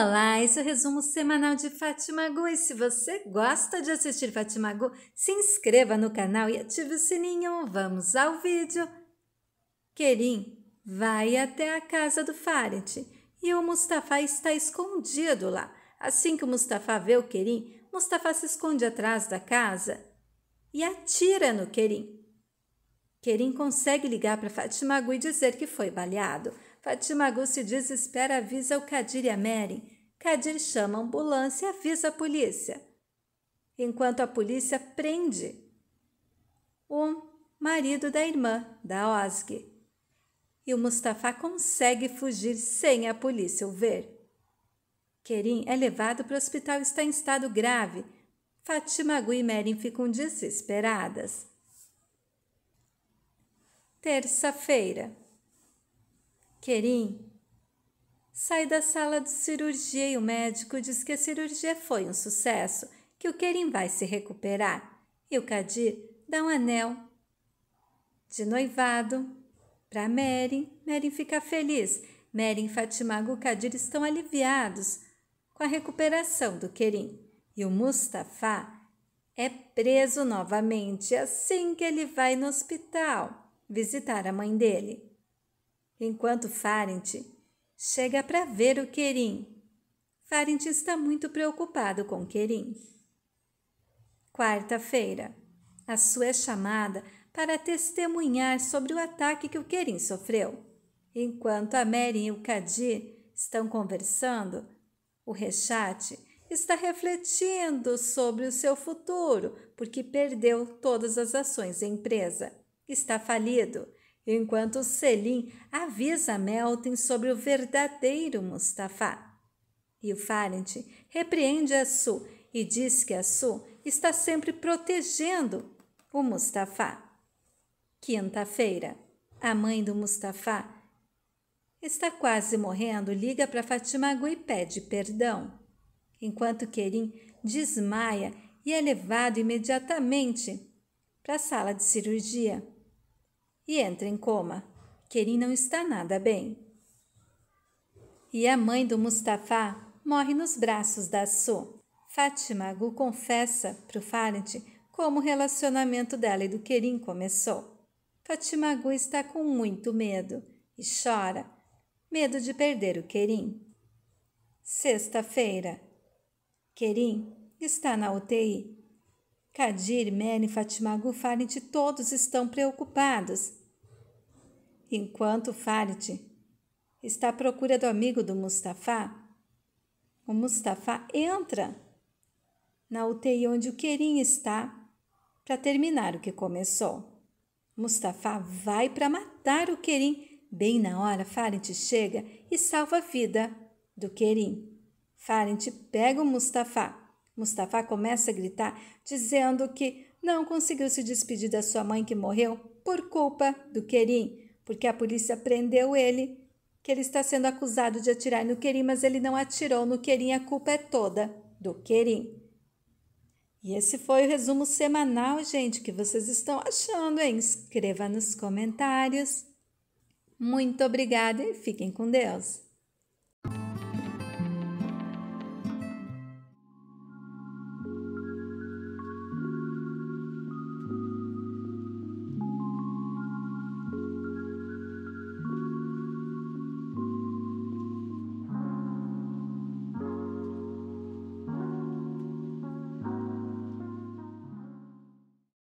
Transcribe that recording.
Olá, esse é o resumo semanal de Fátima Gu. E se você gosta de assistir Fátima Gu, se inscreva no canal e ative o sininho. Vamos ao vídeo. Kerim vai até a casa do Farid e o Mustafa está escondido lá. Assim que o Mustafa vê o Kerim, Mustafa se esconde atrás da casa e atira no Kerim. Kerim consegue ligar para Fátima Gu e dizer que foi baleado. Fatima Gu se desespera, avisa o Kadir e a Mary. Kadir chama a ambulância e avisa a polícia. Enquanto a polícia prende o marido da irmã, da Osg. E o Mustafa consegue fugir sem a polícia o ver. Kerim é levado para o hospital e está em estado grave. Fatima Gu e Merin ficam desesperadas. Terça-feira. Querim, sai da sala de cirurgia e o médico diz que a cirurgia foi um sucesso, que o Querim vai se recuperar. E o Kadir dá um anel de noivado para Merin. Merin fica feliz. Merin, Fatimago e Kadir estão aliviados com a recuperação do Querim. E o Mustafa é preso novamente assim que ele vai no hospital visitar a mãe dele enquanto Farint chega para ver o Querim. Farint está muito preocupado com Querim. Quarta-feira. A sua é chamada para testemunhar sobre o ataque que o Querim sofreu. Enquanto a Mary e o Kadir estão conversando, o Rechate está refletindo sobre o seu futuro porque perdeu todas as ações da empresa. Está falido enquanto Selim avisa Melton sobre o verdadeiro Mustafa. E o Farent repreende a Su e diz que a Su está sempre protegendo o Mustafa. Quinta-feira, a mãe do Mustafa está quase morrendo, liga para Fatima e pede perdão. Enquanto Kerim desmaia e é levado imediatamente para a sala de cirurgia e entra em coma. Kerim não está nada bem. E a mãe do Mustafá morre nos braços da Su. Fátima Gu confessa para o Farid como o relacionamento dela e do Kerim começou. Fátima Gu está com muito medo e chora, medo de perder o Kerim. Sexta-feira. Kerim está na UTI Kadir, Mene e Fatima Farid todos estão preocupados. Enquanto Farid está à procura do amigo do Mustafa, o Mustafa entra na UTI onde o Querim está para terminar o que começou. Mustafa vai para matar o Querim. Bem na hora, Farid chega e salva a vida do Querim. Farid pega o Mustafa Mustafa começa a gritar, dizendo que não conseguiu se despedir da sua mãe que morreu por culpa do Kerim, porque a polícia prendeu ele, que ele está sendo acusado de atirar no Kerim, mas ele não atirou no Kerim, a culpa é toda do Kerim. E esse foi o resumo semanal, gente, que vocês estão achando, hein? Escreva nos comentários. Muito obrigada e fiquem com Deus.